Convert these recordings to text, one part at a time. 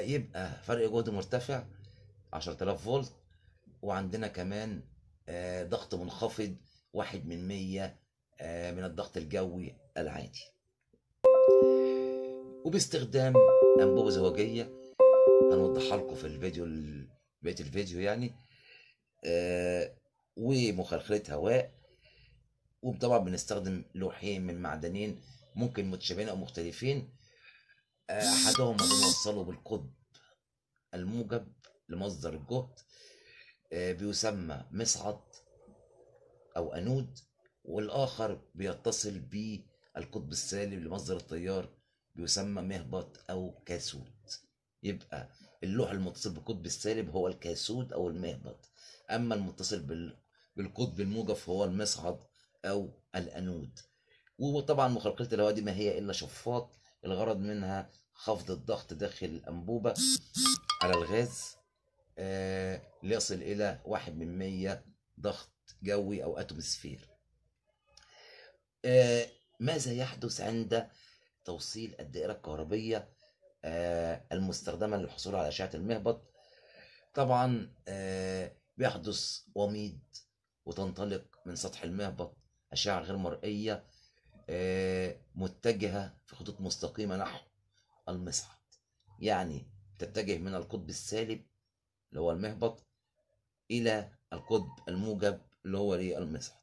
يبقى فرق جهد مرتفع 10000 فولت وعندنا كمان آه، ضغط منخفض واحد من مية آه، من الضغط الجوي العادي وباستخدام أنبوبة زواجية هنوضحها لكم في الفيديو بقية الفيديو يعني آه، ومخلخلة هواء وطبعا بنستخدم لوحين من معدنين ممكن متشابهين أو مختلفين احدهما بنوصله بالقطب الموجب لمصدر الجهد آه، بيسمى مصعد او انود والاخر بيتصل بالقطب السالب لمصدر التيار بيسمى مهبط او كاسود يبقى اللوح المتصل بالقطب السالب هو الكاسود او المهبط اما المتصل بالقطب الموجب هو المصعد او الانود وطبعا مخلقله الهواء دي ما هي الا شفاط الغرض منها خفض الضغط داخل الأنبوبة على الغاز آه، ليصل إلى واحد من مية ضغط جوي أو أتموسفير آه، ماذا يحدث عند توصيل الدائرة الكهربية آه، المستخدمة للحصول على أشعة المهبط طبعا بيحدث وميض وتنطلق من سطح المهبط أشعة غير مرئية متجهة خطوط مستقيمة نحو المصعد يعني تتجه من القطب السالب اللي هو المهبط إلى القطب الموجب اللي هو المصعد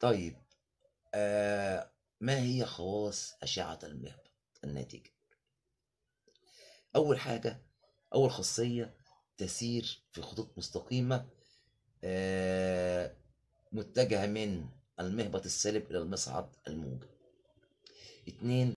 طيب آه ما هي خواص أشعة المهبط الناتجة أول حاجة أول خاصية تسير في خطوط مستقيمة آه متجهة من المهبط السالب إلى المصعد الموجب اتنين